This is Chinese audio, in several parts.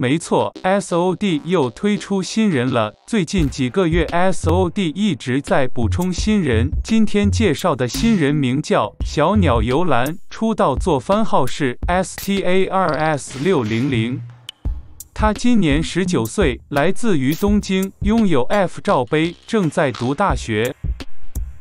没错，S O D 又推出新人了。最近几个月，S O D 一直在补充新人。今天介绍的新人名叫小鸟游兰，出道做番号是 S T A R S 六零零。他今年十九岁，来自于东京，拥有 F 罩杯，正在读大学。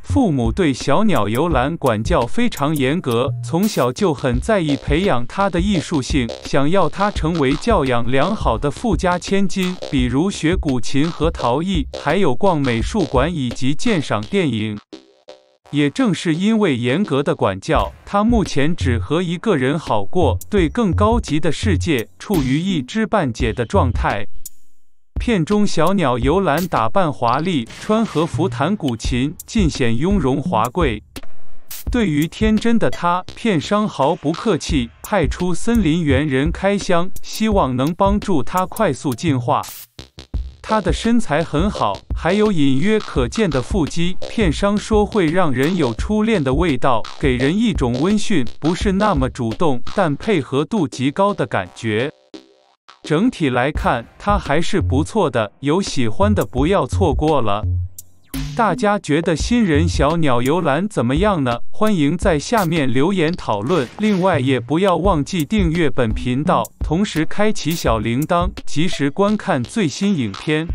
父母对小鸟游兰管教非常严格，从小就很在意培养她的艺术性，想要她成为教养良好的富家千金。比如学古琴和陶艺，还有逛美术馆以及鉴赏电影。也正是因为严格的管教，他目前只和一个人好过，对更高级的世界处于一知半解的状态。片中小鸟游览，打扮华丽，穿和服弹古琴，尽显雍容华贵。对于天真的他，片商毫不客气，派出森林猿人开箱，希望能帮助他快速进化。他的身材很好，还有隐约可见的腹肌。片商说会让人有初恋的味道，给人一种温驯，不是那么主动，但配合度极高的感觉。整体来看，它还是不错的，有喜欢的不要错过了。大家觉得新人小鸟游览怎么样呢？欢迎在下面留言讨论。另外，也不要忘记订阅本频道，同时开启小铃铛，及时观看最新影片。